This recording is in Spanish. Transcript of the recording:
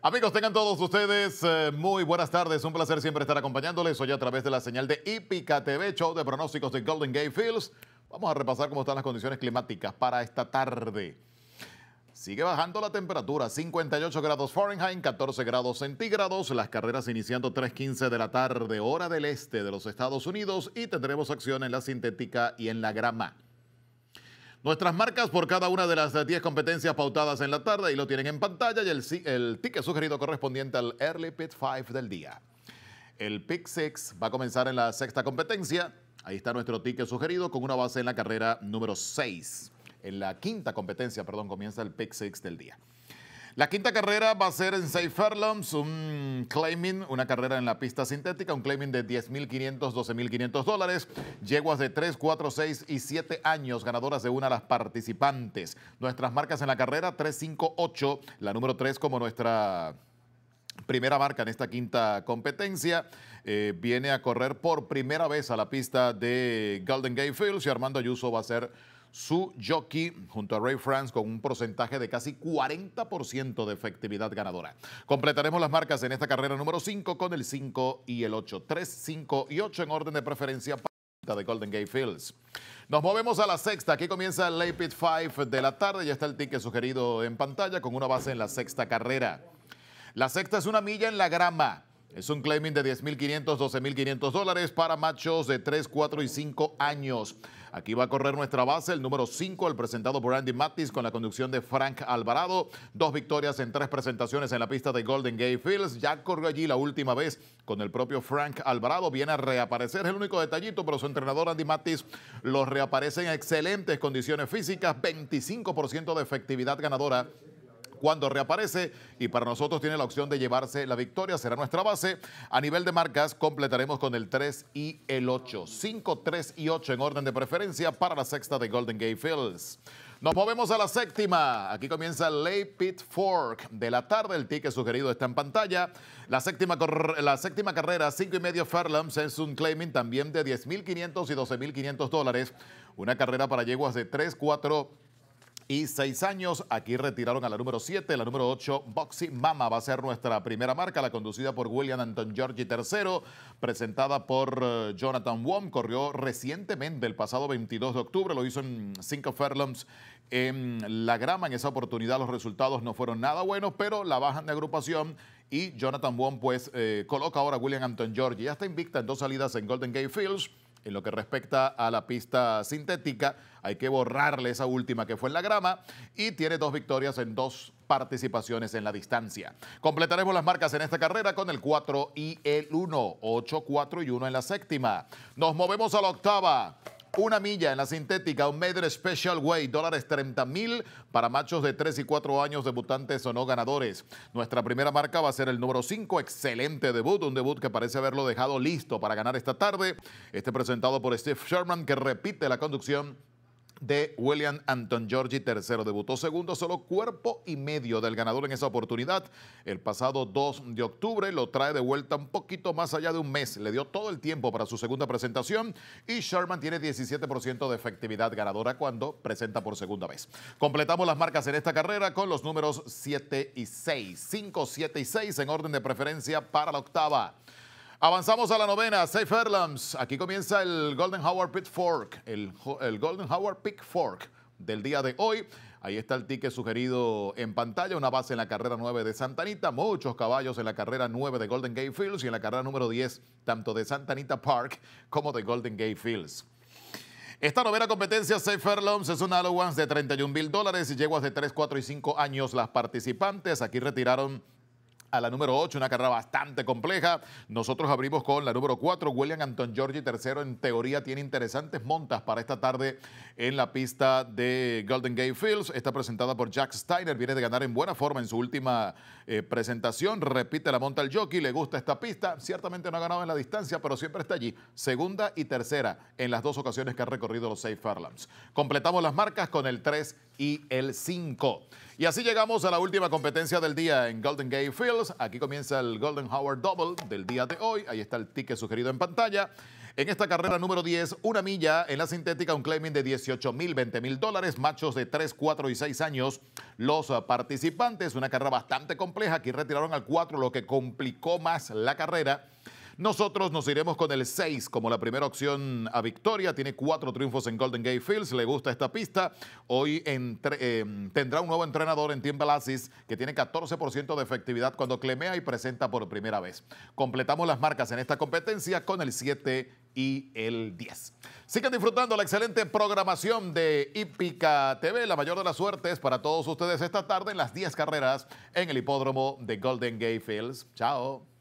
Amigos, tengan todos ustedes eh, muy buenas tardes. Un placer siempre estar acompañándoles hoy a través de la señal de Hípica TV, show de pronósticos de Golden Gate Fields. Vamos a repasar cómo están las condiciones climáticas para esta tarde. Sigue bajando la temperatura, 58 grados Fahrenheit, 14 grados centígrados. Las carreras iniciando 3.15 de la tarde, hora del este de los Estados Unidos. Y tendremos acción en la sintética y en la grama. Nuestras marcas por cada una de las 10 eh, competencias pautadas en la tarde y lo tienen en pantalla y el, el ticket sugerido correspondiente al Early Pit 5 del día. El Pick 6 va a comenzar en la sexta competencia. Ahí está nuestro ticket sugerido con una base en la carrera número 6. En la quinta competencia, perdón, comienza el Pick 6 del día. La quinta carrera va a ser en Safe un claiming, una carrera en la pista sintética, un claiming de 10.500, 12.500 dólares. Yeguas de 3, 4, 6 y 7 años, ganadoras de una a las participantes. Nuestras marcas en la carrera, 358, 8, la número 3 como nuestra primera marca en esta quinta competencia. Eh, viene a correr por primera vez a la pista de Golden Gate Fields y Armando Ayuso va a ser su jockey junto a Ray France con un porcentaje de casi 40% de efectividad ganadora. Completaremos las marcas en esta carrera número 5 con el 5 y el 8. 3, 5 y 8 en orden de preferencia para de Golden Gate Fields. Nos movemos a la sexta. Aquí comienza el Pit 5 de la tarde. Ya está el ticket sugerido en pantalla con una base en la sexta carrera. La sexta es una milla en la grama. Es un claiming de 10.500, 12.500 dólares para machos de 3, 4 y 5 años. Aquí va a correr nuestra base, el número 5, el presentado por Andy Mattis con la conducción de Frank Alvarado. Dos victorias en tres presentaciones en la pista de Golden Gate Fields. Ya corrió allí la última vez con el propio Frank Alvarado. Viene a reaparecer, es el único detallito, pero su entrenador Andy Mattis los reaparece en excelentes condiciones físicas. 25% de efectividad ganadora cuando reaparece y para nosotros tiene la opción de llevarse la victoria, será nuestra base. A nivel de marcas completaremos con el 3 y el 8. 5, 3 y 8 en orden de preferencia para la sexta de Golden Gate Fields. Nos movemos a la séptima. Aquí comienza Lay Pit Fork de la tarde. El ticket sugerido está en pantalla. La séptima, la séptima carrera, 5 y medio furlongs, es un claiming también de 10.500 y 12.500 dólares. Una carrera para yeguas de 3, 4 y seis años. Aquí retiraron a la número siete, la número ocho, Boxy Mama va a ser nuestra primera marca, la conducida por William Anton Giorgi III, presentada por eh, Jonathan Wong, corrió recientemente el pasado 22 de octubre, lo hizo en Cinco furlongs en la grama. En esa oportunidad los resultados no fueron nada buenos, pero la bajan de agrupación y Jonathan Wong pues eh, coloca ahora a William Anton Giorgi. Ya está invicta en dos salidas en Golden Gate Fields en lo que respecta a la pista sintética, hay que borrarle esa última que fue en la grama y tiene dos victorias en dos participaciones en la distancia. Completaremos las marcas en esta carrera con el 4 y el 1, 8, 4 y 1 en la séptima. Nos movemos a la octava. Una milla en la sintética, un Made Special Way, dólares 30 mil para machos de 3 y 4 años, debutantes o no ganadores. Nuestra primera marca va a ser el número 5, excelente debut, un debut que parece haberlo dejado listo para ganar esta tarde. Este presentado por Steve Sherman, que repite la conducción de William Anton Giorgi tercero Debutó segundo, solo cuerpo y medio del ganador en esa oportunidad. El pasado 2 de octubre lo trae de vuelta un poquito más allá de un mes. Le dio todo el tiempo para su segunda presentación y Sherman tiene 17% de efectividad ganadora cuando presenta por segunda vez. Completamos las marcas en esta carrera con los números 7 y 6. 5, 7 y 6 en orden de preferencia para la octava. Avanzamos a la novena, Safe Aquí comienza el Golden Howard Pick Fork, el, Golden Howard Pick Fork del día de hoy. Ahí está el ticket sugerido en pantalla, una base en la carrera 9 de Santanita, muchos caballos en la carrera 9 de Golden Gate Fields y en la carrera número 10, tanto de Santanita Park como de Golden Gate Fields. Esta novena competencia, Safe es un allowance de 31 mil dólares y yeguas de 3, 4 y 5 años las participantes. Aquí retiraron a la número 8, una carrera bastante compleja. Nosotros abrimos con la número 4, William Anton Giorgi tercero en teoría tiene interesantes montas para esta tarde en la pista de Golden Gate Fields. Está presentada por Jack Steiner, viene de ganar en buena forma en su última eh, presentación, repite la monta al jockey, le gusta esta pista, ciertamente no ha ganado en la distancia, pero siempre está allí, segunda y tercera en las dos ocasiones que ha recorrido los seis Farlands. Completamos las marcas con el 3 y el 5. Y así llegamos a la última competencia del día en Golden Gate Fields. Aquí comienza el Golden Howard Double del día de hoy. Ahí está el ticket sugerido en pantalla. En esta carrera número 10, una milla. En la sintética, un claiming de 18 mil, 20 mil dólares. Machos de 3, 4 y 6 años. Los ah, participantes, una carrera bastante compleja. Aquí retiraron al 4, lo que complicó más la carrera. Nosotros nos iremos con el 6 como la primera opción a victoria. Tiene cuatro triunfos en Golden Gate Fields. Le gusta esta pista. Hoy eh, tendrá un nuevo entrenador en Tim Balasis que tiene 14% de efectividad cuando clemea y presenta por primera vez. Completamos las marcas en esta competencia con el 7 y el 10. Sigan disfrutando la excelente programación de Hípica TV. La mayor de las suertes para todos ustedes esta tarde en las 10 carreras en el hipódromo de Golden Gate Fields. Chao.